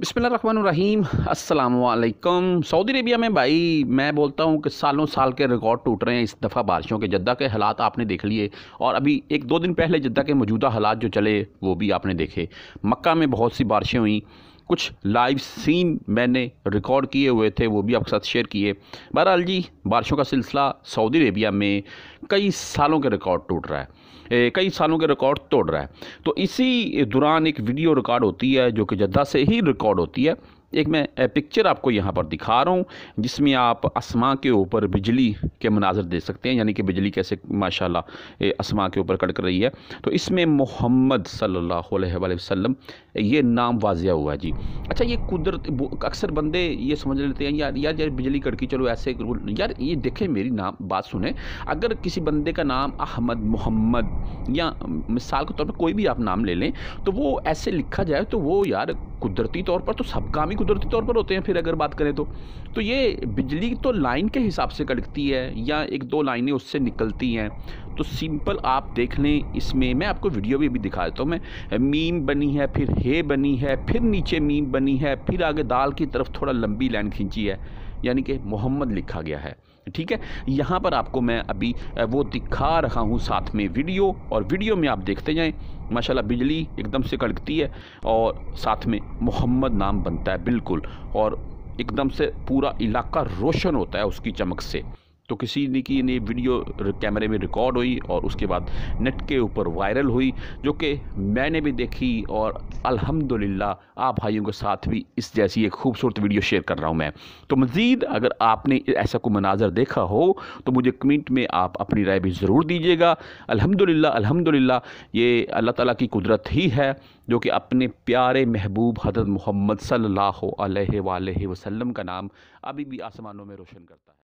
बिसमीम अल्लाम Saudi Arabia में भाई मैं बोलता हूँ कि सालों साल के रिकॉर्ड टूट रहे हैं इस दफ़ा बारिशों के जद्दा के हालात आपने देख लिए और अभी एक दो दिन पहले जद्दा के मौजूदा हालात जो चले वो भी आपने देखे मक्का में बहुत सी बारिशें हुई कुछ लाइव सीन मैंने रिकॉर्ड किए हुए थे वो भी आपके साथ शेयर किए बहरहाल जी बारिशों का सिलसिला सऊदी अरेबिया में कई सालों के रिकॉर्ड टूट रहा है कई सालों के रिकॉर्ड तोड़ रहा है तो इसी दौरान एक वीडियो रिकॉर्ड होती है जो कि जद्दा से ही रिकॉर्ड होती है एक मैं पिक्चर आपको यहाँ पर दिखा रहा हूँ जिसमें आप आसमां के ऊपर बिजली के मनाजर देख सकते हैं यानी कि बिजली कैसे माशाल्लाह आसमां के ऊपर कड़क रही है तो इसमें मोहम्मद सल्लल्लाहु अलैहि वसल्लम ये नाम वाजिया हुआ जी अच्छा ये कुदरत अक्सर बंदे ये समझ लेते हैं यार यार यार बिजली कड़की चलो ऐसे यार ये देखें मेरी नाम बात सुने अगर किसी बंदे का नाम अहमद मोहम्मद या मिसाल के तौर पर कोई भी आप नाम ले लें तो वो ऐसे लिखा जाए तो वो यार कुदरती तौर पर तो सब काम ही कुदरती तौर पर होते हैं फिर अगर बात करें तो तो ये बिजली तो लाइन के हिसाब से कड़कती है या एक दो लाइनें उससे निकलती हैं तो सिंपल आप देख लें इसमें मैं आपको वीडियो भी अभी दिखा देता हूँ मैं मीम बनी है फिर हे बनी है फिर नीचे मीम बनी है फिर आगे दाल की तरफ थोड़ा लंबी लाइन खींची है यानी कि मोहम्मद लिखा गया है ठीक है यहाँ पर आपको मैं अभी वो दिखा रहा हूँ साथ में वीडियो और वीडियो में आप देखते जाएँ माशाल्लाह बिजली एकदम से कड़कती है और साथ में मोहम्मद नाम बनता है बिल्कुल और एकदम से पूरा इलाका रोशन होता है उसकी चमक से तो किसी ने की ने वीडियो कैमरे में रिकॉर्ड हुई और उसके बाद नेट के ऊपर वायरल हुई जो कि मैंने भी देखी और अल्हम्दुलिल्लाह आप भाइयों के साथ भी इस जैसी एक खूबसूरत वीडियो शेयर कर रहा हूँ मैं तो मज़ीद अगर आपने ऐसा कोई मनाजर देखा हो तो मुझे कमेंट में आप अपनी राय भी ज़रूर दीजिएगा अलहमदिल्ला अलहमदिल्ला ये अल्लाह ताला की कुदरत ही है जो कि अपने प्यारे महबूब हजरत मोहम्मद सल्ला वसम का नाम अभी भी आसमानों में रोशन करता है